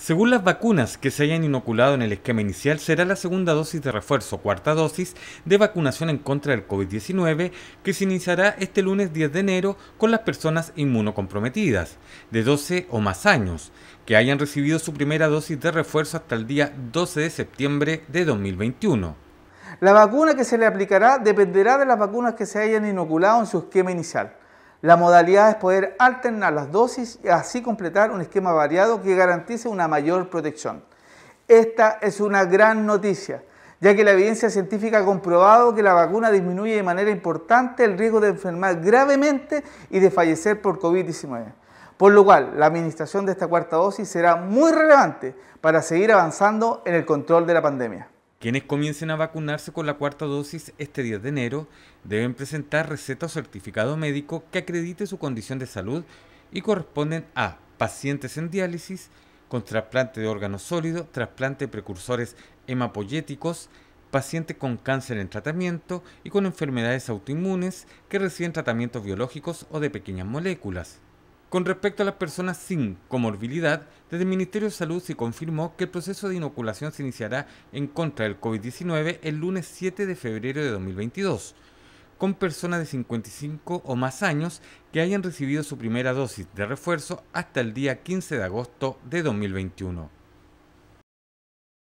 Según las vacunas que se hayan inoculado en el esquema inicial, será la segunda dosis de refuerzo, cuarta dosis de vacunación en contra del COVID-19, que se iniciará este lunes 10 de enero con las personas inmunocomprometidas de 12 o más años, que hayan recibido su primera dosis de refuerzo hasta el día 12 de septiembre de 2021. La vacuna que se le aplicará dependerá de las vacunas que se hayan inoculado en su esquema inicial. La modalidad es poder alternar las dosis y así completar un esquema variado que garantice una mayor protección. Esta es una gran noticia, ya que la evidencia científica ha comprobado que la vacuna disminuye de manera importante el riesgo de enfermar gravemente y de fallecer por COVID-19. Por lo cual, la administración de esta cuarta dosis será muy relevante para seguir avanzando en el control de la pandemia. Quienes comiencen a vacunarse con la cuarta dosis este 10 de enero deben presentar receta o certificado médico que acredite su condición de salud y corresponden a pacientes en diálisis, con trasplante de órgano sólido, trasplante de precursores hemapoyéticos, pacientes con cáncer en tratamiento y con enfermedades autoinmunes que reciben tratamientos biológicos o de pequeñas moléculas. Con respecto a las personas sin comorbilidad, desde el Ministerio de Salud se confirmó que el proceso de inoculación se iniciará en contra del COVID-19 el lunes 7 de febrero de 2022 con personas de 55 o más años que hayan recibido su primera dosis de refuerzo hasta el día 15 de agosto de 2021.